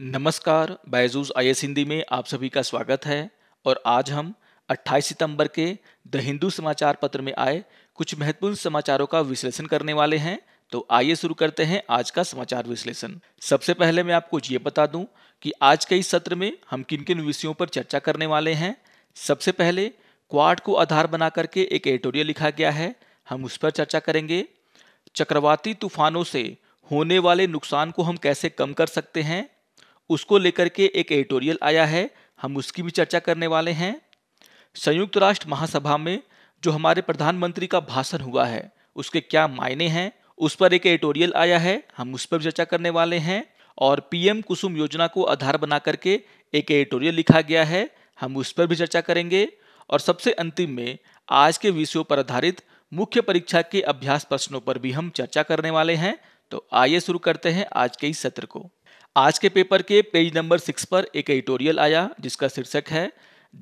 नमस्कार BYJU'S I S Hindi में आप सभी का स्वागत है और आज हम 28 सितंबर के द हिंदू समाचार पत्र में आए कुछ महत्वपूर्ण समाचारों का विश्लेषण करने वाले हैं तो आइए शुरू करते हैं आज का समाचार विश्लेषण सबसे पहले मैं आपको ये बता दूं कि आज के इस सत्र में हम किन किन विषयों पर चर्चा करने वाले हैं सबसे पहले क्वाड को आधार बना करके एक एडिटोरियल लिखा गया है हम उस पर चर्चा करेंगे चक्रवाती तूफानों से होने वाले नुकसान को हम कैसे कम कर सकते हैं उसको लेकर के एक एडिटोरियल आया है हम उसकी भी चर्चा करने वाले हैं संयुक्त राष्ट्र महासभा में जो हमारे प्रधानमंत्री का भाषण हुआ है उसके क्या मायने हैं उस पर एक एडिटोरियल आया है हम उस पर भी चर्चा करने वाले हैं और पीएम कुसुम योजना को आधार बना करके एक एडिटोरियल लिखा गया है हम उस पर भी चर्चा करेंगे और सबसे अंतिम में आज के विषयों पर आधारित मुख्य परीक्षा के अभ्यास प्रश्नों पर भी हम चर्चा करने वाले हैं तो आइए शुरू करते हैं आज के इस सत्र को आज के पेपर के पेज नंबर सिक्स पर एक एडिटोरियल आया जिसका शीर्षक है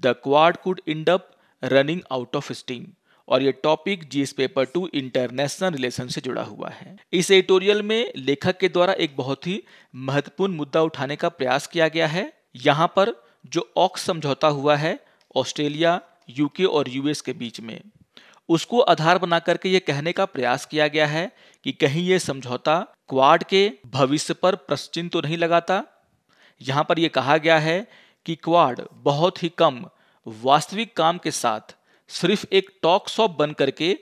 the Quad could end up running out of steam और ये topic GS paper two international relation से जुड़ा हुआ है इस एडिटोरियल में लेखक के द्वारा एक बहुत ही महत्वपूर्ण मुद्दा उठाने का प्रयास किया गया है यहाँ पर जो ऑक्स समझौता हुआ है ऑस्ट्रेलिया यूके और यूएस के बीच में उसको आधार बना करके ये कहने का प्रयास किया गया है कि कहीं ये समझौता क्वाड के भविष्य पर प्रश्चिन तो नहीं लगाता यहां पर यह कहा गया है कि क्वाड बहुत ही कम वास्तविक काम के साथ सिर्फ एक टॉक शॉप बन करके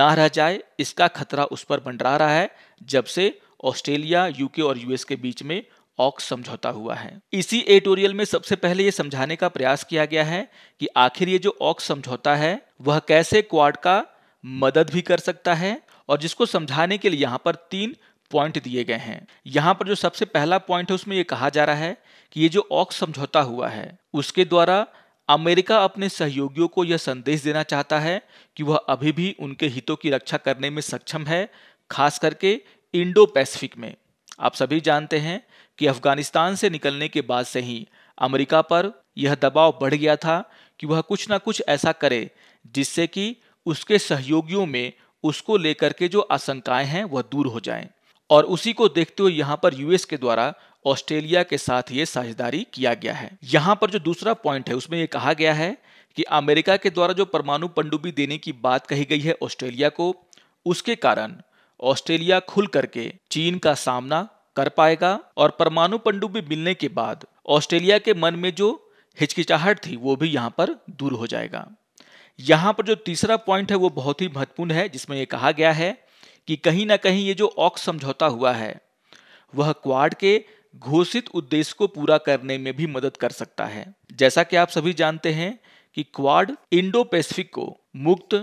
ना रह जाए इसका खतरा उस पर बंटरा रहा है जब से ऑस्ट्रेलिया यूके और यूएस के बीच में ऑक्स समझौता हुआ है इसी एडिटोरियल में सबसे पहले यह समझाने का प्रयास किया गया है कि आखिर ये जो ऑक्स समझौता है वह कैसे क्वाड का मदद भी कर सकता है और जिसको समझाने के लिए यहाँ पर तीन पॉइंट दिए गए हैं यहाँ पर जो सबसे पहला पॉइंट है उसमें ये कहा जा रहा है कि ये जो ऑक्स समझौता हुआ है उसके द्वारा अमेरिका अपने सहयोगियों को यह संदेश देना चाहता है कि वह अभी भी उनके हितों की रक्षा करने में सक्षम है खास करके इंडो पैसिफिक में आप सभी जानते हैं कि अफगानिस्तान से निकलने के बाद से ही अमेरिका पर यह दबाव बढ़ गया था कि वह कुछ ना कुछ ऐसा करे जिससे कि उसके सहयोगियों में उसको लेकर के जो आशंकाएं हैं वह दूर हो जाएं। और उसी को देखते हुए यहाँ पर यूएस के द्वारा ऑस्ट्रेलिया के साथ ये साझेदारी किया गया है यहाँ पर जो दूसरा पॉइंट है उसमें ये कहा गया है कि अमेरिका के द्वारा जो परमाणु पंडुबी देने की बात कही गई है ऑस्ट्रेलिया को उसके कारण ऑस्ट्रेलिया खुल करके चीन का सामना कर पाएगा और परमाणु पंडुबी मिलने के बाद ऑस्ट्रेलिया के मन में जो हिचकिचाहट थी वो भी यहाँ पर दूर हो जाएगा यहाँ पर जो तीसरा पॉइंट है वो बहुत ही महत्वपूर्ण है जिसमें यह कहा गया है कि कहीं ना कहीं ये जो ऑक्स समझौता हुआ है वह क्वाड के घोषित उद्देश्य को पूरा करने में भी मदद कर सकता है जैसा कि आप सभी जानते हैं कि क्वाड इंडो पैसिफिक को मुक्त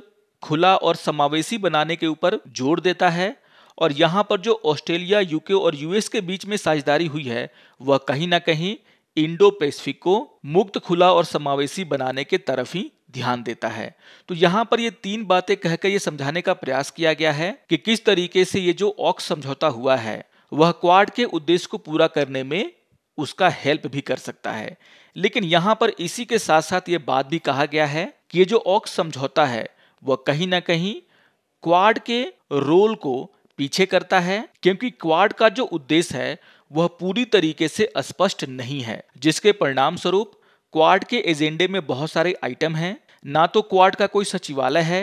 खुला और समावेशी बनाने के ऊपर जोर देता है और यहाँ पर जो ऑस्ट्रेलिया यूके और यूएस के बीच में साझेदारी हुई है वह कहीं ना कहीं इंडो पैसिफिक को मुक्त खुला और समावेशी बनाने के तरफ ही ध्यान देता है तो यहां पर ये तीन बातें कहकर ये समझाने का प्रयास किया गया है कि किस तरीके से ये जो ऑक्स समझौता हुआ है वह क्वाड के उद्देश्य को पूरा करने में उसका हेल्प भी कर सकता है लेकिन यहां पर इसी के साथ साथ ये बात भी कहा गया है कि ये जो ऑक्स समझौता है वह कहीं ना कहीं क्वाड के रोल को पीछे करता है क्योंकि क्वाड का जो उद्देश्य है वह पूरी तरीके से स्पष्ट नहीं है जिसके परिणाम स्वरूप क्वाड के एजेंडे में बहुत सारे आइटम हैं ना तो क्वाड का कोई सचिवालय है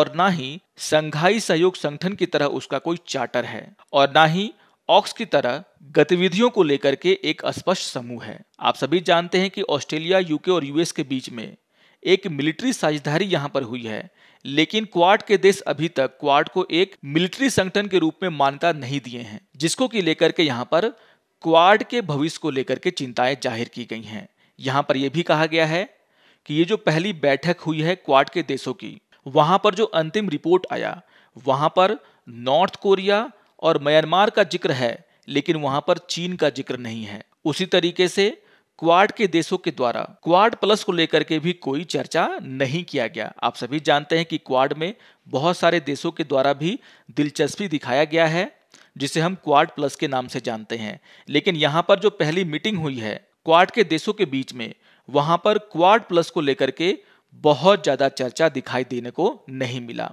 और ना ही संघाई सहयोग संगठन की तरह उसका कोई चार्टर है और ना ही ऑक्स की तरह गतिविधियों को लेकर के एक स्पष्ट समूह है आप सभी जानते हैं कि ऑस्ट्रेलिया यूके और यूएस के बीच में एक मिलिट्री साझेदारी यहाँ पर हुई है लेकिन क्वाड के देश अभी तक क्वाड को एक मिलिट्री संगठन के रूप में मान्यता नहीं दिए हैं जिसको कि लेकर के यहाँ पर क्वाड के भविष्य को लेकर के चिंताएं जाहिर की गई हैं यहां पर यह भी कहा गया है कि ये जो पहली बैठक हुई है क्वाड के देशों की वहां पर जो अंतिम रिपोर्ट आया वहां पर नॉर्थ कोरिया और म्यांमार का जिक्र है लेकिन वहां पर चीन का जिक्र नहीं है उसी तरीके से क्वाड के देशों के द्वारा क्वाड प्लस को लेकर के भी कोई चर्चा नहीं किया गया आप सभी जानते हैं कि क्वाड में बहुत सारे देशों के द्वारा भी दिलचस्पी दिखाया गया है जिसे हम क्वाड प्लस के नाम से जानते हैं लेकिन यहां पर जो पहली मीटिंग हुई है क्वाड के देशों के बीच में वहां पर क्वाड प्लस को लेकर के बहुत ज़्यादा चर्चा दिखाई देने को नहीं मिला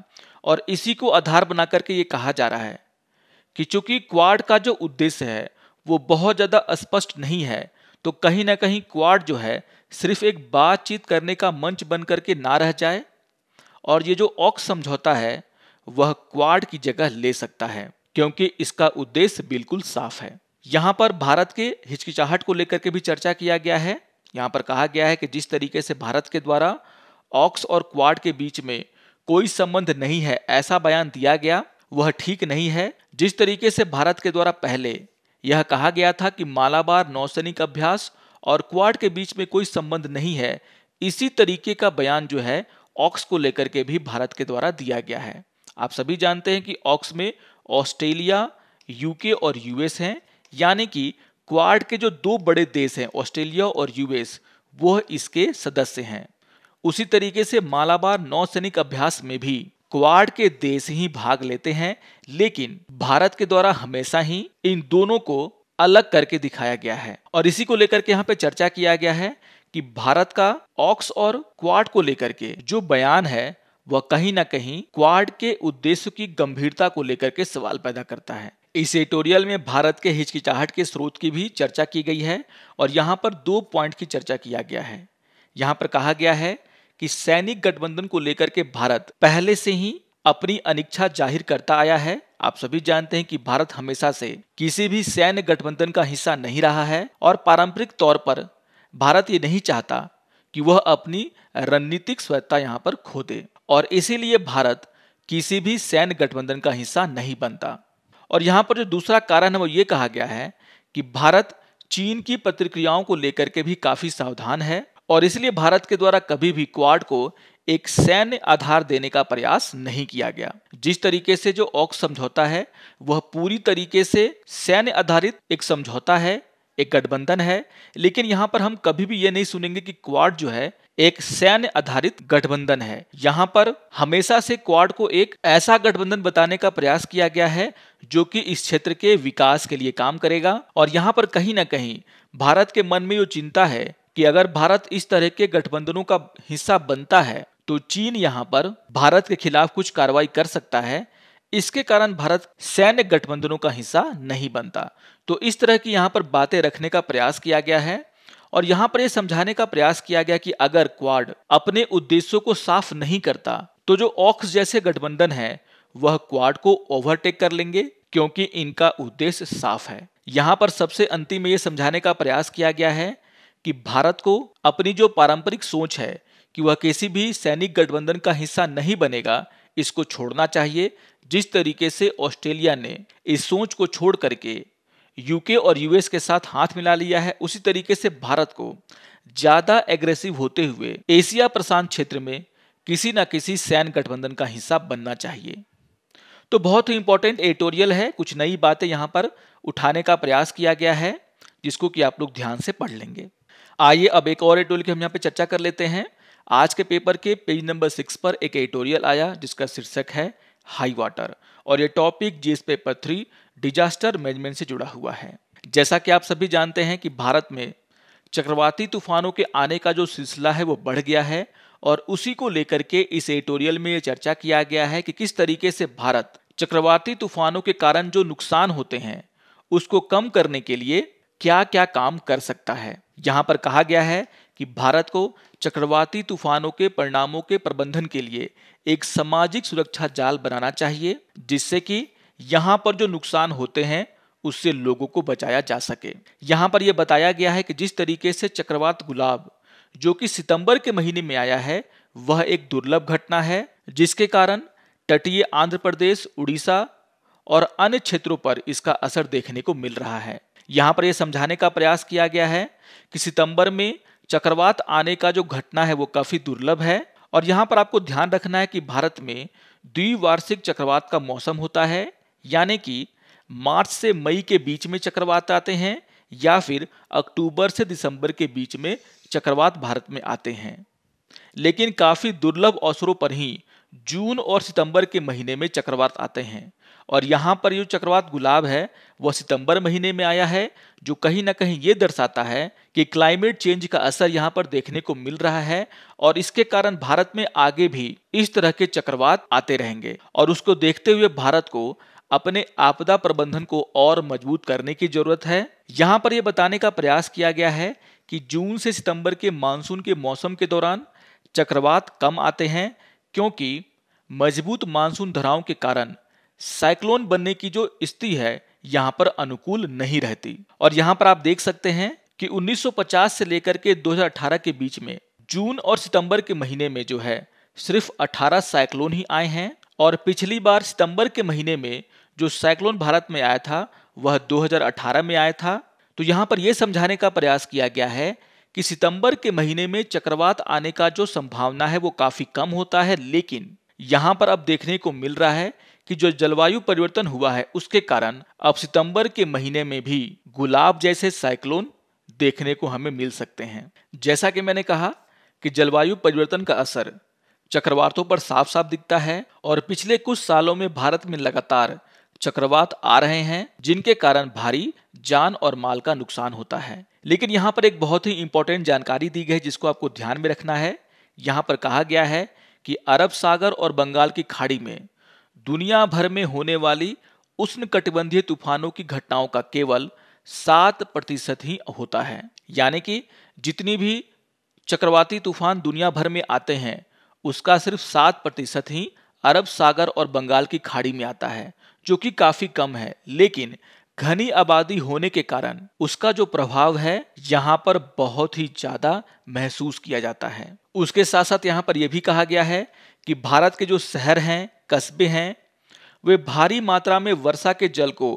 और इसी को आधार बना करके ये कहा जा रहा है कि चूंकि क्वाड का जो उद्देश्य है वो बहुत ज़्यादा स्पष्ट नहीं है तो कहीं ना कहीं क्वाड जो है सिर्फ एक बातचीत करने का मंच बन करके ना रह जाए और ये जो ऑक्स समझौता है वह क्वाड की जगह ले सकता है क्योंकि इसका उद्देश्य बिल्कुल साफ है यहां पर भारत के हिचकिचाहट को लेकर के भी चर्चा किया गया है यहां पर कहा गया है कि जिस तरीके से भारत के द्वारा ऑक्स और क्वाड के बीच में कोई संबंध नहीं है ऐसा बयान दिया गया वह ठीक नहीं है जिस तरीके से भारत के द्वारा पहले यह कहा गया था कि मालाबार नौसैनिक अभ्यास और क्वाड के बीच में कोई संबंध नहीं है इसी तरीके का बयान जो है ऑक्स को लेकर के भी भारत के द्वारा दिया गया है आप सभी जानते हैं कि ऑक्स में ऑस्ट्रेलिया यूके और यूएस हैं यानी कि क्वाड के जो दो बड़े देश हैं ऑस्ट्रेलिया और यूएस वह इसके सदस्य हैं उसी तरीके से मालाबार नौसैनिक अभ्यास में भी क्वाड के देश ही भाग लेते हैं लेकिन भारत के द्वारा हमेशा ही इन दोनों को अलग करके दिखाया गया है और इसी को लेकर के यहाँ पे चर्चा किया गया है कि भारत का ऑक्स और क्वाड को लेकर के जो बयान है वह कहीं ना कहीं क्वाड के उद्देश्य की गंभीरता को लेकर के सवाल पैदा करता है इस एटोरियल में भारत के हिचकिचाहट के स्रोत की भी चर्चा की गई है और यहाँ पर दो पॉइंट की चर्चा किया गया है यहाँ पर कहा गया है कि सैनिक गठबंधन को लेकर के भारत पहले से ही अपनी अनिच्छा जाहिर करता आया है आप सभी जानते हैं कि भारत हमेशा से किसी भी सैन्य गठबंधन का हिस्सा नहीं रहा है और पारंपरिक तौर पर भारत ये नहीं चाहता कि वह अपनी रणनीतिक स्वच्छता यहाँ पर खो दे और इसीलिए भारत किसी भी सैन्य गठबंधन का हिस्सा नहीं बनता और यहाँ पर जो दूसरा कारण है वो ये कहा गया है कि भारत चीन की प्रतिक्रियाओं को लेकर के भी काफी सावधान है और इसलिए भारत के द्वारा कभी भी क्वाड को एक सैन्य आधार देने का प्रयास नहीं किया गया जिस तरीके से जो ऑक्स समझौता है वह पूरी तरीके से सैन्य आधारित एक समझौता है एक गठबंधन है लेकिन यहाँ पर हम कभी भी ये नहीं सुनेंगे कि क्वाड जो है एक सैन्य आधारित गठबंधन है यहाँ पर हमेशा से क्वाड को एक ऐसा गठबंधन बताने का प्रयास किया गया है जो कि इस क्षेत्र के विकास के लिए काम करेगा और यहाँ पर कहीं ना कहीं भारत के मन में ये चिंता है कि अगर भारत इस तरह के गठबंधनों का हिस्सा बनता है तो चीन यहाँ पर भारत के खिलाफ कुछ कार्रवाई कर सकता है इसके कारण भारत सैन्य गठबंधनों का हिस्सा नहीं बनता तो इस तरह की यहां पर बातें रखने का प्रयास किया गया है और यहां पर यह समझाने का प्रयास किया गया कि अगर क्वाड अपने उद्देश्यों को साफ नहीं करता तो जो ऑक्स जैसे गठबंधन है वह क्वाड को ओवरटेक कर लेंगे क्योंकि इनका उद्देश्य साफ है यहां पर सबसे अंतिम में यह समझाने का प्रयास किया गया है कि भारत को अपनी जो पारंपरिक सोच है कि वह किसी भी सैनिक गठबंधन का हिस्सा नहीं बनेगा इसको छोड़ना चाहिए जिस तरीके से ऑस्ट्रेलिया ने इस सोच को छोड़ करके यूके और यूएस के साथ हाथ मिला लिया है उसी तरीके से भारत को ज्यादा एग्रेसिव होते हुए एशिया प्रशांत क्षेत्र में किसी ना किसी सैन्य गठबंधन का हिस्सा बनना चाहिए तो बहुत ही इंपॉर्टेंट एडिटोरियल है कुछ नई बातें यहां पर उठाने का प्रयास किया गया है जिसको कि आप लोग ध्यान से पढ़ लेंगे आइए अब एक और एडिटोरियल की हम यहाँ पे चर्चा कर लेते हैं आज के पेपर के पेज नंबर सिक्स पर एक एडिटोरियल आया जिसका शीर्षक है हाई वाटर और ये topic GS paper three disaster management से जुड़ा हुआ है जैसा कि आप सभी जानते हैं कि भारत में चक्रवाती तूफानों के आने का जो सिलसिला है वो बढ़ गया है और उसी को लेकर के इस एडिटोरियल में ये चर्चा किया गया है कि किस तरीके से भारत चक्रवाती तूफानों के कारण जो नुकसान होते हैं उसको कम करने के लिए क्या क्या काम कर सकता है यहां पर कहा गया है कि भारत को चक्रवाती तूफानों के परिणामों के प्रबंधन के लिए एक सामाजिक सुरक्षा जाल बनाना चाहिए जिससे कि यहाँ पर जो नुकसान होते हैं उससे लोगों को बचाया जा सके यहाँ पर यह बताया गया है कि जिस तरीके से चक्रवात गुलाब जो कि सितंबर के महीने में आया है वह एक दुर्लभ घटना है जिसके कारण तटीय आंध्र प्रदेश उड़ीसा और अन्य क्षेत्रों पर इसका असर देखने को मिल रहा है यहाँ पर यह समझाने का प्रयास किया गया है कि सितंबर में चक्रवात आने का जो घटना है वो काफी दुर्लभ है और यहाँ पर आपको ध्यान रखना है कि भारत में द्विवार्षिक चक्रवात का मौसम होता है यानी कि मार्च से मई के बीच में चक्रवात आते हैं या फिर अक्टूबर से दिसंबर के बीच में चक्रवात भारत में आते हैं लेकिन काफ़ी दुर्लभ अवसरों पर ही जून और सितंबर के महीने में चक्रवात आते हैं और यहाँ पर जो चक्रवात गुलाब है वह सितंबर महीने में आया है जो कहीं ना कहीं ये दर्शाता है कि क्लाइमेट चेंज का असर यहाँ पर देखने को मिल रहा है और इसके कारण भारत में आगे भी इस तरह के चक्रवात आते रहेंगे और उसको देखते हुए भारत को अपने आपदा प्रबंधन को और मजबूत करने की जरूरत है यहाँ पर यह बताने का प्रयास किया गया है कि जून से सितंबर के मानसून के मौसम के दौरान चक्रवात कम आते हैं क्योंकि मजबूत मानसून धराओं के कारण साइक्लोन बनने की जो स्थिति है यहाँ पर अनुकूल नहीं रहती और यहाँ पर आप देख सकते हैं कि 1950 से लेकर के 2018 के बीच में जून और सितंबर के महीने में जो है सिर्फ 18 साइक्लोन ही आए हैं और पिछली बार सितंबर के महीने में जो साइक्लोन भारत में आया था वह 2018 में आया था तो यहाँ पर यह समझाने का प्रयास किया गया है कि सितंबर के महीने में चक्रवात आने का जो संभावना है वो काफी कम होता है लेकिन यहाँ पर अब देखने को मिल रहा है कि जो जलवायु परिवर्तन हुआ है उसके कारण अब सितंबर के महीने में भी गुलाब जैसे साइक्लोन देखने को हमें मिल सकते हैं जैसा कि मैंने कहा कि जलवायु परिवर्तन का असर चक्रवातों पर साफ साफ दिखता है और पिछले कुछ सालों में भारत में लगातार चक्रवात आ रहे हैं जिनके कारण भारी जान और माल का नुकसान होता है लेकिन यहाँ पर एक बहुत ही इंपॉर्टेंट जानकारी दी गई जिसको आपको ध्यान में रखना है यहाँ पर कहा गया है कि अरब सागर और बंगाल की खाड़ी में दुनिया भर में होने वाली उष्ण कटिबंधीय तूफानों की घटनाओं का केवल सात प्रतिशत ही होता है यानी कि जितनी भी चक्रवाती तूफान दुनिया भर में आते हैं उसका सिर्फ सात प्रतिशत ही अरब सागर और बंगाल की खाड़ी में आता है जो कि काफी कम है लेकिन घनी आबादी होने के कारण उसका जो प्रभाव है यहाँ पर बहुत ही ज्यादा महसूस किया जाता है उसके साथ साथ यहाँ पर यह भी कहा गया है कि भारत के जो शहर हैं कस्बे हैं वे भारी मात्रा में वर्षा के जल को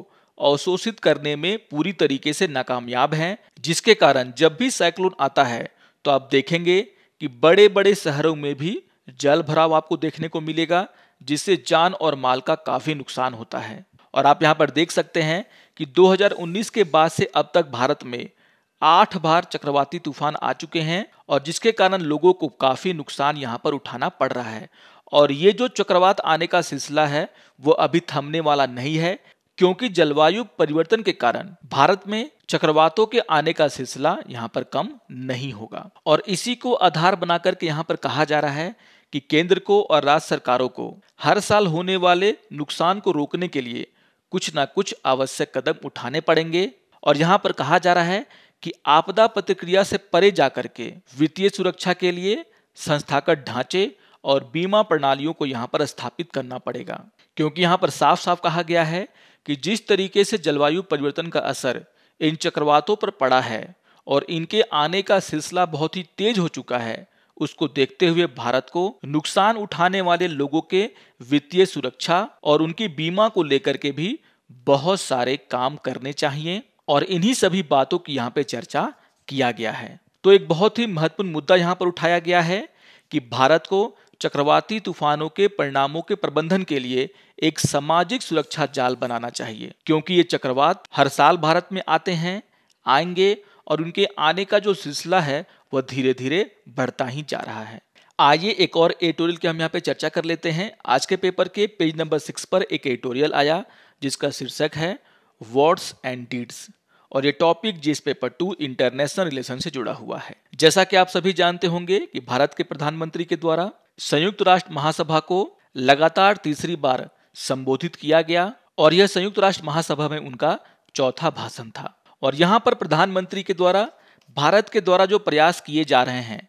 अवशोषित करने में पूरी तरीके से नाकामयाब हैं जिसके कारण जब भी साइक्लोन आता है तो आप देखेंगे कि बड़े बड़े शहरों में भी जल भराव आपको देखने को मिलेगा जिससे जान और माल का काफी नुकसान होता है और आप यहाँ पर देख सकते हैं कि 2019 के बाद से अब तक भारत में आठ बार चक्रवाती तूफान आ चुके हैं और जिसके कारण लोगों को काफ़ी नुकसान यहाँ पर उठाना पड़ रहा है और ये जो चक्रवात आने का सिलसिला है वो अभी थमने वाला नहीं है क्योंकि जलवायु परिवर्तन के कारण भारत में चक्रवातों के आने का सिलसिला यहाँ पर कम नहीं होगा और इसी को आधार बना करके यहाँ पर कहा जा रहा है कि केंद्र को और राज्य सरकारों को हर साल होने वाले नुकसान को रोकने के लिए कुछ ना कुछ आवश्यक कदम उठाने पड़ेंगे और यहाँ पर कहा जा रहा है कि आपदा प्रतिक्रिया से परे जाकर के वित्तीय सुरक्षा के लिए संस्थागत ढांचे और बीमा प्रणालियों को यहाँ पर स्थापित करना पड़ेगा क्योंकि यहाँ पर साफ साफ कहा गया है कि जिस तरीके से जलवायु परिवर्तन का असर इन चक्रवातों पर पड़ा है और इनके आने का सिलसिला बहुत ही तेज हो चुका है उसको देखते हुए भारत को नुकसान उठाने वाले लोगों के वित्तीय सुरक्षा और उनकी बीमा को लेकर के भी बहुत सारे काम करने चाहिए और इन्हीं सभी बातों की यहाँ पे चर्चा किया गया है तो एक बहुत ही महत्वपूर्ण मुद्दा यहाँ पर उठाया गया है कि भारत को चक्रवाती तूफानों के परिणामों के प्रबंधन के लिए एक सामाजिक सुरक्षा जाल बनाना चाहिए क्योंकि ये चक्रवात हर साल भारत में आते हैं आएंगे और उनके आने का जो सिलसिला है वह धीरे धीरे बढ़ता ही जा रहा है आइए एक और एडिटोरियल की हम यहाँ पे चर्चा कर लेते हैं आज के पेपर के पेज नंबर सिक्स पर एक एडिटोरियल आया जिसका शीर्षक है वर्ड्स एंड डीड्स और ये टॉपिक जिस पेपर टू इंटरनेशनल रिलेशन से जुड़ा हुआ है जैसा कि आप सभी जानते होंगे कि भारत के प्रधानमंत्री के द्वारा संयुक्त राष्ट्र महासभा को लगातार तीसरी बार संबोधित किया गया और यह संयुक्त राष्ट्र महासभा में उनका चौथा भाषण था और यहाँ पर प्रधानमंत्री के द्वारा भारत के द्वारा जो प्रयास किए जा रहे हैं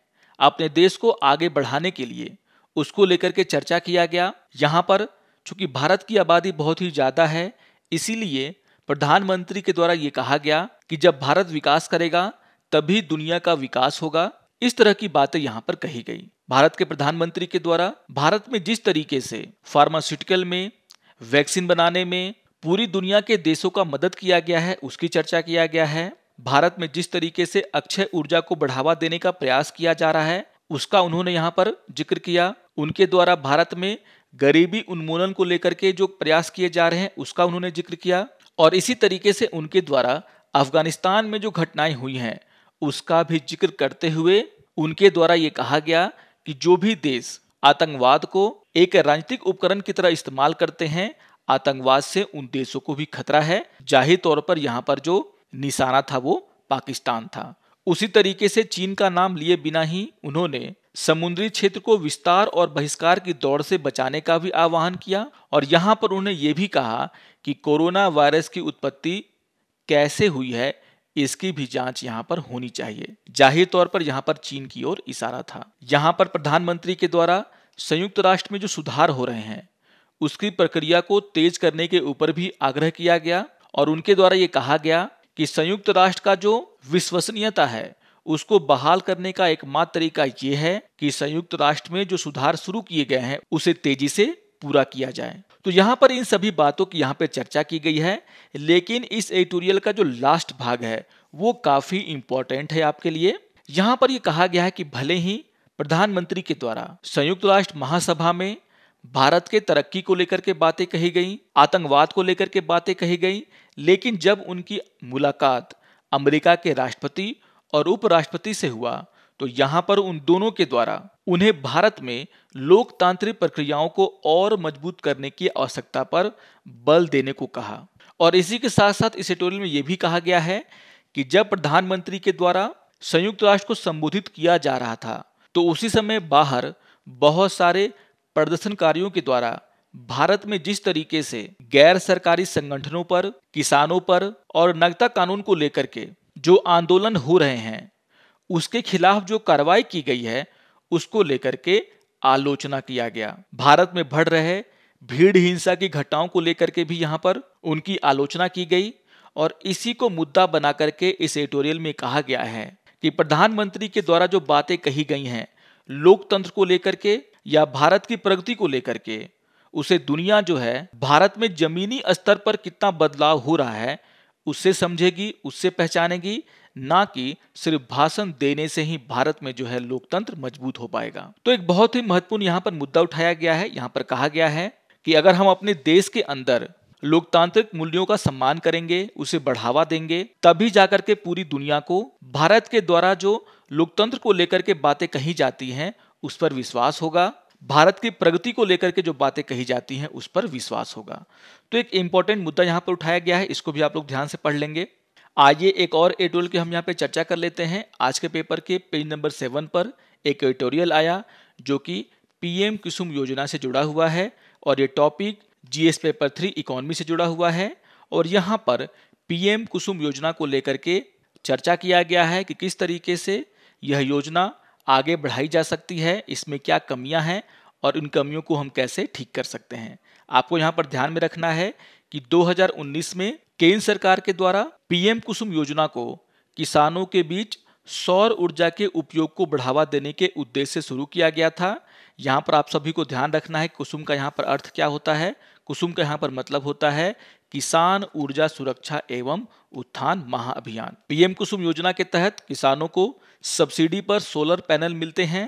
अपने देश को आगे बढ़ाने के लिए उसको लेकर के चर्चा किया गया यहाँ पर चूंकि भारत की आबादी बहुत ही ज़्यादा है इसीलिए प्रधानमंत्री के द्वारा ये कहा गया कि जब भारत विकास करेगा तभी दुनिया का विकास होगा इस तरह की बातें यहाँ पर कही गई भारत के प्रधानमंत्री के द्वारा भारत में जिस तरीके से फार्मास्यूटिकल में वैक्सीन बनाने में पूरी दुनिया के देशों का मदद किया गया है उसकी चर्चा किया गया है भारत में जिस तरीके से अक्षय ऊर्जा को बढ़ावा देने का प्रयास किया जा रहा है उसका उन्होंने यहाँ पर जिक्र किया उनके द्वारा भारत में गरीबी उन्मूलन को लेकर के जो प्रयास किए जा रहे हैं उसका उन्होंने जिक्र किया और इसी तरीके से उनके द्वारा अफगानिस्तान में जो घटनाएं हुई हैं उसका भी जिक्र करते हुए उनके द्वारा ये कहा गया कि जो भी देश आतंकवाद को एक राजनीतिक उपकरण की तरह इस्तेमाल करते हैं आतंकवाद से उन देशों को भी खतरा है जाहिर तौर पर यहाँ पर जो निशाना था वो पाकिस्तान था उसी तरीके से चीन का नाम लिए बिना ही उन्होंने समुद्री क्षेत्र को विस्तार और बहिष्कार की दौड़ से बचाने का भी आह्वान किया और यहाँ पर उन्होंने ये भी कहा कि कोरोना वायरस की उत्पत्ति कैसे हुई है इसकी भी जांच यहां पर होनी चाहिए जाहिर तौर पर यहां पर चीन की ओर इशारा था यहां पर प्रधानमंत्री के द्वारा संयुक्त राष्ट्र में जो सुधार हो रहे हैं उसकी प्रक्रिया को तेज करने के ऊपर भी आग्रह किया गया और उनके द्वारा ये कहा गया कि संयुक्त राष्ट्र का जो विश्वसनीयता है उसको बहाल करने का एकमात्र तरीका ये है कि संयुक्त राष्ट्र में जो सुधार शुरू किए गए हैं उसे तेजी से पूरा किया जाए तो यहाँ पर इन सभी बातों की यहाँ पे चर्चा की गई है लेकिन इस एडिटोरियल का जो लास्ट भाग है वो काफी इंपॉर्टेंट है आपके लिए यहाँ पर यह कहा गया है कि भले ही प्रधानमंत्री के द्वारा संयुक्त राष्ट्र महासभा में भारत के तरक्की को लेकर के बातें कही गई आतंकवाद को लेकर के बातें कही गई लेकिन जब उनकी मुलाकात अमेरिका के राष्ट्रपति और उपराष्ट्रपति से हुआ तो यहाँ पर उन दोनों के द्वारा उन्हें भारत में लोकतांत्रिक प्रक्रियाओं को और मजबूत करने की आवश्यकता पर बल देने को कहा और इसी के साथ साथ इस एटोरियल में यह भी कहा गया है कि जब प्रधानमंत्री के द्वारा संयुक्त राष्ट्र को संबोधित किया जा रहा था तो उसी समय बाहर बहुत सारे प्रदर्शनकारियों के द्वारा भारत में जिस तरीके से गैर सरकारी संगठनों पर किसानों पर और नगता कानून को लेकर के जो आंदोलन हो रहे हैं उसके खिलाफ जो कार्रवाई की गई है उसको लेकर के आलोचना किया गया भारत में बढ़ रहे भीड़ हिंसा की घटनाओं को लेकर के भी यहाँ पर उनकी आलोचना की गई और इसी को मुद्दा बना करके इस एडिटोरियल में कहा गया है कि प्रधानमंत्री के द्वारा जो बातें कही गई हैं लोकतंत्र को लेकर के या भारत की प्रगति को लेकर के उसे दुनिया जो है भारत में जमीनी स्तर पर कितना बदलाव हो रहा है उससे समझेगी उससे पहचानेगी ना कि सिर्फ भाषण देने से ही भारत में जो है लोकतंत्र मजबूत हो पाएगा तो एक बहुत ही महत्वपूर्ण यहाँ पर मुद्दा उठाया गया है यहाँ पर कहा गया है कि अगर हम अपने देश के अंदर लोकतांत्रिक मूल्यों का सम्मान करेंगे उसे बढ़ावा देंगे तभी जाकर के पूरी दुनिया को भारत के द्वारा जो लोकतंत्र को लेकर के बातें कही जाती हैं उस पर विश्वास होगा भारत की प्रगति को लेकर के जो बातें कही जाती हैं उस पर विश्वास होगा तो एक इंपॉर्टेंट मुद्दा यहाँ पर उठाया गया है इसको भी आप लोग ध्यान से पढ़ लेंगे आइए एक और एडिटोरियल की हम यहाँ पे चर्चा कर लेते हैं आज के पेपर के पेज नंबर सेवन पर एक एडिटोरियल आया जो कि पीएम कुसुम योजना से जुड़ा हुआ है और ये topic GS paper three economy से जुड़ा हुआ है और यहाँ पर पीएम कुसुम योजना को लेकर के चर्चा किया गया है कि किस तरीके से यह योजना आगे बढ़ाई जा सकती है इसमें क्या कमियां हैं और इन कमियों को हम कैसे ठीक कर सकते हैं आपको यहाँ पर ध्यान में रखना है कि 2019 में केंद्र सरकार के द्वारा पीएम कुसुम योजना को किसानों के बीच सौर ऊर्जा के उपयोग को बढ़ावा देने के उद्देश्य से शुरू किया गया था यहाँ पर आप सभी को ध्यान रखना है कुसुम का यहाँ पर अर्थ क्या होता है कुसुम का यहाँ पर मतलब होता है किसान ऊर्जा सुरक्षा एवं उत्थान महाअभियान पीएम कुसुम योजना के तहत किसानों को सब्सिडी पर सोलर पैनल मिलते हैं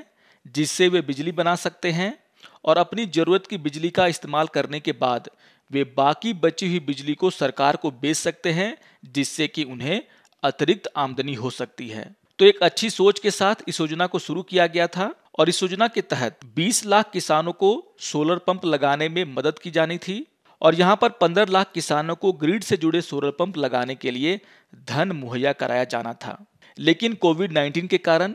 जिससे वे बिजली बना सकते हैं और अपनी जरूरत की बिजली का इस्तेमाल करने के बाद वे बाकी बची हुई बिजली को सरकार को बेच सकते हैं जिससे कि उन्हें अतिरिक्त आमदनी हो सकती है तो एक अच्छी सोच के साथ इस योजना को शुरू किया गया था और इस योजना के तहत 20 लाख किसानों को सोलर पंप लगाने में मदद की जानी थी और यहां पर 15 लाख किसानों को ग्रिड से जुड़े सोलर पंप लगाने के लिए धन मुहैया कराया जाना था लेकिन कोविड 19 के कारण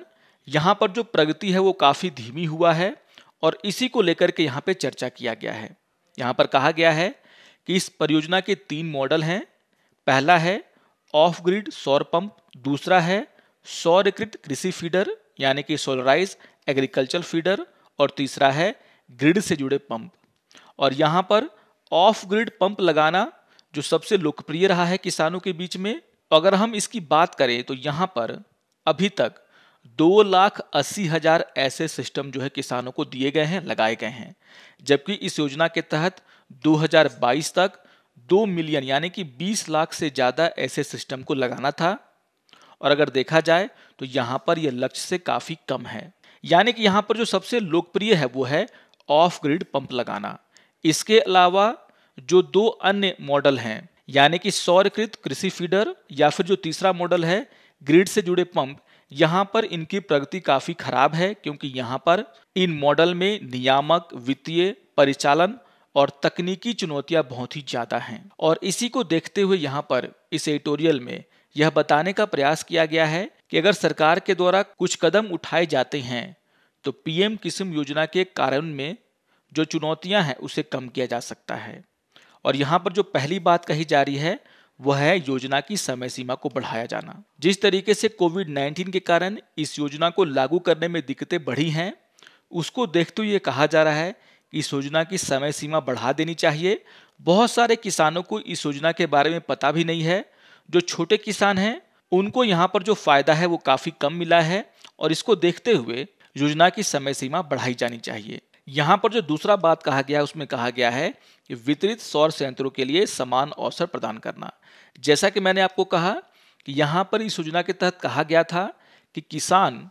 यहाँ पर जो प्रगति है वो काफ़ी धीमी हुआ है और इसी को लेकर के यहाँ पे चर्चा किया गया है यहाँ पर कहा गया है कि इस परियोजना के तीन मॉडल हैं पहला है ऑफ ग्रिड सौर पंप दूसरा है सौर कृषि फीडर यानी कि सोलराइज एग्रीकल्चर फीडर और तीसरा है ग्रिड से जुड़े पंप और यहाँ पर ऑफ ग्रिड पंप लगाना जो सबसे लोकप्रिय रहा है किसानों के बीच में तो अगर हम इसकी बात करें तो यहाँ पर अभी तक दो लाख अस्सी हजार ऐसे सिस्टम जो है किसानों को दिए गए हैं लगाए गए हैं जबकि इस योजना के तहत 2022 तक दो मिलियन यानी कि 20 लाख से ज़्यादा ऐसे सिस्टम को लगाना था और अगर देखा जाए तो यहाँ पर यह लक्ष्य से काफ़ी कम है यानी कि यहाँ पर जो सबसे लोकप्रिय है वो है ऑफ ग्रिड पंप लगाना इसके अलावा जो दो अन्य मॉडल हैं यानी कि सौरकृत कृषि फीडर या फिर जो तीसरा मॉडल है ग्रिड से जुड़े पंप यहाँ पर इनकी प्रगति काफ़ी खराब है क्योंकि यहाँ पर इन मॉडल में नियामक वित्तीय परिचालन और तकनीकी चुनौतियां बहुत ही ज़्यादा हैं और इसी को देखते हुए यहाँ पर इस एडिटोरियल में यह बताने का प्रयास किया गया है कि अगर सरकार के द्वारा कुछ कदम उठाए जाते हैं तो पीएम किसम योजना के कारण में जो चुनौतियां हैं उसे कम किया जा सकता है और यहाँ पर जो पहली बात कही जा रही है वह है योजना की समय सीमा को बढ़ाया जाना जिस तरीके से कोविड 19 के कारण इस योजना को लागू करने में दिक्कतें बढ़ी हैं उसको देखते हुए कहा जा रहा है कि इस योजना की समय सीमा बढ़ा देनी चाहिए बहुत सारे किसानों को इस योजना के बारे में पता भी नहीं है जो छोटे किसान हैं उनको यहाँ पर जो फायदा है वो काफी कम मिला है और इसको देखते हुए योजना की समय सीमा बढ़ाई जानी चाहिए यहाँ पर जो दूसरा बात कहा गया है उसमें कहा गया है कि वितरित सौर संयंत्रों के लिए समान अवसर प्रदान करना जैसा कि मैंने आपको कहा कि यहाँ पर इस योजना के तहत कहा गया था कि किसान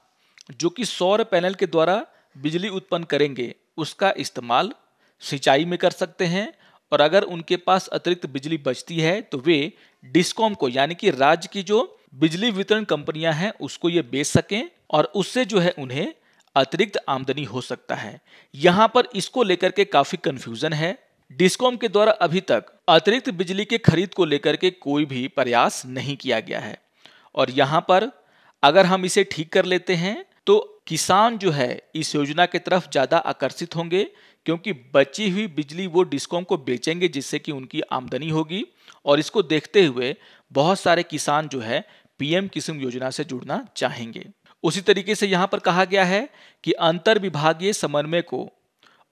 जो कि सौर पैनल के द्वारा बिजली उत्पन्न करेंगे उसका इस्तेमाल सिंचाई में कर सकते हैं और अगर उनके पास अतिरिक्त बिजली बचती है तो वे डिस्कॉम को यानी कि राज्य की जो बिजली वितरण कंपनियां हैं उसको ये बेच सकें और उससे जो है उन्हें अतिरिक्त आमदनी हो सकता है यहां पर इसको लेकर के काफी कंफ्यूजन है डिस्कॉम के द्वारा अभी तक अतिरिक्त बिजली के खरीद को लेकर के कोई भी प्रयास नहीं किया गया है और यहाँ पर अगर हम इसे ठीक कर लेते हैं तो किसान जो है इस योजना के तरफ ज़्यादा आकर्षित होंगे क्योंकि बची हुई बिजली वो डिस्कॉम को बेचेंगे जिससे कि उनकी आमदनी होगी और इसको देखते हुए बहुत सारे किसान जो है पीएम किसुम योजना से जुड़ना चाहेंगे उसी तरीके से यहां पर कहा गया है कि अंतर विभागीय समन्वय को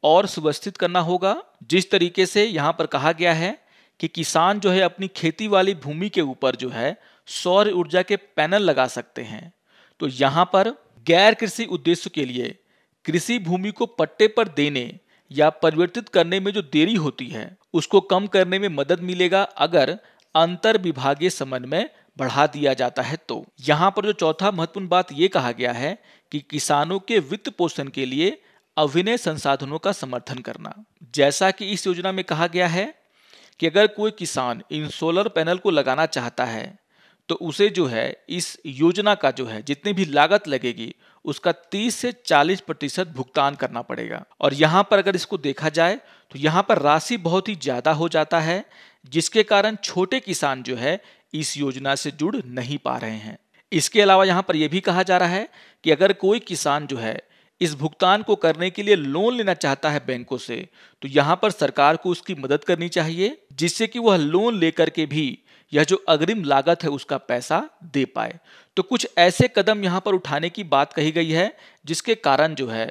और सुव्यवस्थित करना होगा जिस तरीके से यहां पर कहा गया है कि किसान जो है अपनी खेती वाली भूमि के ऊपर जो है सौर ऊर्जा के पैनल लगा सकते हैं तो यहां पर गैर कृषि उद्देश्य के लिए कृषि भूमि को पट्टे पर देने या परिवर्तित करने में जो देरी होती है उसको कम करने में मदद मिलेगा अगर अंतर विभागीय समन्वय बढ़ा दिया जाता है तो यहाँ पर जो चौथा महत्वपूर्ण बात ये कहा गया है कि किसानों के वित्त पोषण के लिए अभिनय संसाधनों का समर्थन करना जैसा कि इस योजना में कहा गया है कि अगर कोई किसान इन सोलर पैनल को लगाना चाहता है तो उसे जो है इस योजना का जो है जितनी भी लागत लगेगी उसका 30 से 40 प्रतिशत भुगतान करना पड़ेगा और यहाँ पर अगर इसको देखा जाए तो यहाँ पर राशि बहुत ही ज़्यादा हो जाता है जिसके कारण छोटे किसान जो है इस योजना से जुड़ नहीं पा रहे हैं इसके अलावा यहाँ पर यह भी कहा जा रहा है कि अगर कोई किसान जो है इस भुगतान को करने के लिए लोन लेना चाहता है बैंकों से तो यहाँ पर सरकार को उसकी मदद करनी चाहिए जिससे कि वह लोन लेकर के भी या जो अग्रिम लागत है उसका पैसा दे पाए तो कुछ ऐसे कदम यहाँ पर उठाने की बात कही गई है जिसके कारण जो है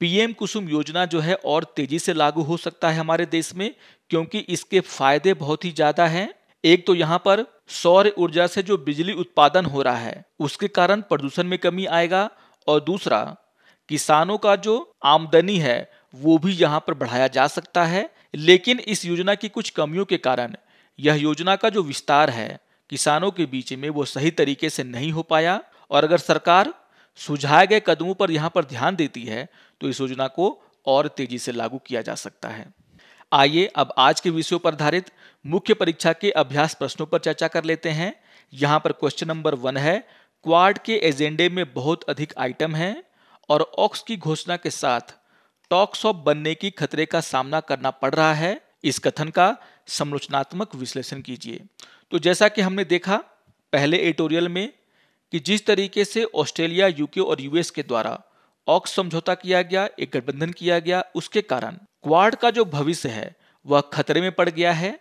पीएम कुसुम योजना जो है और तेजी से लागू हो सकता है हमारे देश में क्योंकि इसके फायदे बहुत ही ज्यादा हैं एक तो यहाँ पर सौर ऊर्जा से जो बिजली उत्पादन हो रहा है उसके कारण प्रदूषण में कमी आएगा और दूसरा किसानों का जो आमदनी है वो भी यहाँ पर बढ़ाया जा सकता है लेकिन इस योजना की कुछ कमियों के कारण यह योजना का जो विस्तार है किसानों के बीच में वो सही तरीके से नहीं हो पाया और अगर सरकार सुझाए गए कदमों पर यहाँ पर ध्यान देती है तो इस योजना को और तेजी से लागू किया जा सकता है आइए अब आज के विषयों पर आधारित मुख्य परीक्षा के अभ्यास प्रश्नों पर चर्चा कर लेते हैं यहाँ पर क्वेश्चन नंबर वन है क्वाड के एजेंडे में बहुत अधिक आइटम हैं और ऑक्स की घोषणा के साथ टॉक्स ऑफ बनने की खतरे का सामना करना पड़ रहा है इस कथन का समलोचनात्मक विश्लेषण कीजिए तो जैसा कि हमने देखा पहले एडिटोरियल में कि जिस तरीके से ऑस्ट्रेलिया यूके और यूएस के द्वारा ऑक्स समझौता किया गया एक गठबंधन किया गया उसके कारण क्वाड का जो भविष्य है वह खतरे में पड़ गया है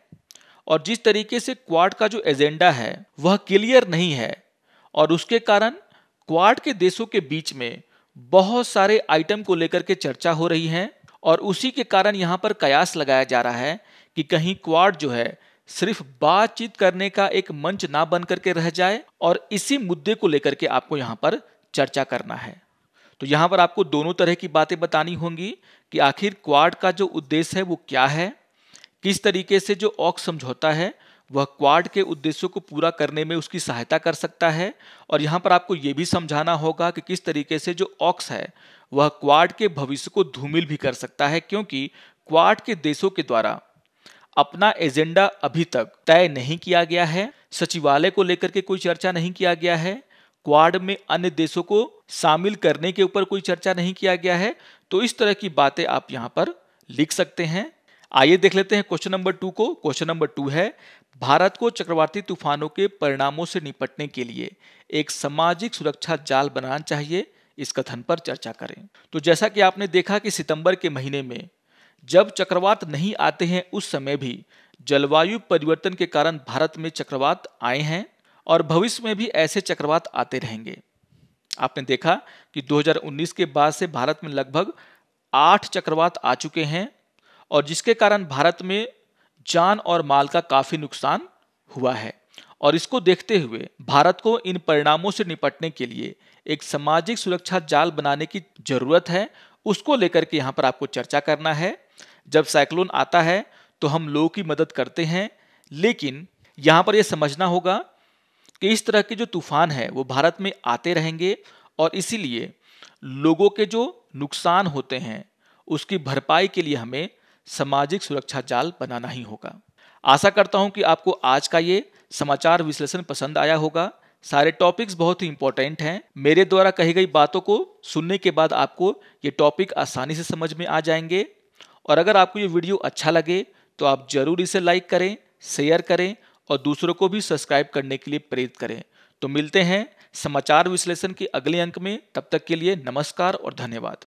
और जिस तरीके से क्वाड का जो एजेंडा है वह क्लियर नहीं है और उसके कारण क्वाड के देशों के बीच में बहुत सारे आइटम को लेकर के चर्चा हो रही है और उसी के कारण यहाँ पर कयास लगाया जा रहा है कि कहीं क्वाड जो है सिर्फ बातचीत करने का एक मंच ना बन करके रह जाए और इसी मुद्दे को लेकर के आपको यहाँ पर चर्चा करना है तो यहाँ पर आपको दोनों तरह की बातें बतानी होंगी कि आखिर क्वाड का जो उद्देश्य है वो क्या है किस तरीके से जो ऑक्स समझौता है वह क्वाड के उद्देश्यों को पूरा करने में उसकी सहायता कर सकता है और यहाँ पर आपको ये भी समझाना होगा कि किस तरीके से जो ऑक्स है वह क्वाड के भविष्य को धूमिल भी कर सकता है क्योंकि क्वाड के देशों के द्वारा अपना एजेंडा अभी तक तय नहीं किया गया है सचिवालय को लेकर के कोई चर्चा नहीं किया गया है क्वाड में अन्य देशों को शामिल करने के ऊपर कोई चर्चा नहीं किया गया है तो इस तरह की बातें आप यहाँ पर लिख सकते हैं आइए देख लेते हैं क्वेश्चन नंबर टू को क्वेश्चन नंबर टू है भारत को चक्रवाती तूफानों के परिणामों से निपटने के लिए एक सामाजिक सुरक्षा जाल बनाना चाहिए इस कथन पर चर्चा करें तो जैसा कि आपने देखा कि सितंबर के महीने में जब चक्रवात नहीं आते हैं उस समय भी जलवायु परिवर्तन के कारण भारत में चक्रवात आए हैं और भविष्य में भी ऐसे चक्रवात आते रहेंगे आपने देखा कि 2019 के बाद से भारत में लगभग आठ चक्रवात आ चुके हैं और जिसके कारण भारत में जान और माल का काफ़ी नुकसान हुआ है और इसको देखते हुए भारत को इन परिणामों से निपटने के लिए एक सामाजिक सुरक्षा जाल बनाने की जरूरत है उसको लेकर के यहाँ पर आपको चर्चा करना है जब साइक्लोन आता है तो हम लोगों की मदद करते हैं लेकिन यहाँ पर यह समझना होगा कि इस तरह के जो तूफान है वो भारत में आते रहेंगे और इसीलिए लोगों के जो नुकसान होते हैं उसकी भरपाई के लिए हमें सामाजिक सुरक्षा जाल बनाना ही होगा आशा करता हूं कि आपको आज का ये समाचार विश्लेषण पसंद आया होगा सारे टॉपिक्स बहुत ही इंपॉर्टेंट हैं मेरे द्वारा कही गई बातों को सुनने के बाद आपको ये टॉपिक आसानी से समझ में आ जाएंगे और अगर आपको ये वीडियो अच्छा लगे तो आप जरूर इसे लाइक करें शेयर करें और दूसरों को भी सब्सक्राइब करने के लिए प्रेरित करें तो मिलते हैं समाचार विश्लेषण के अगले अंक में तब तक के लिए नमस्कार और धन्यवाद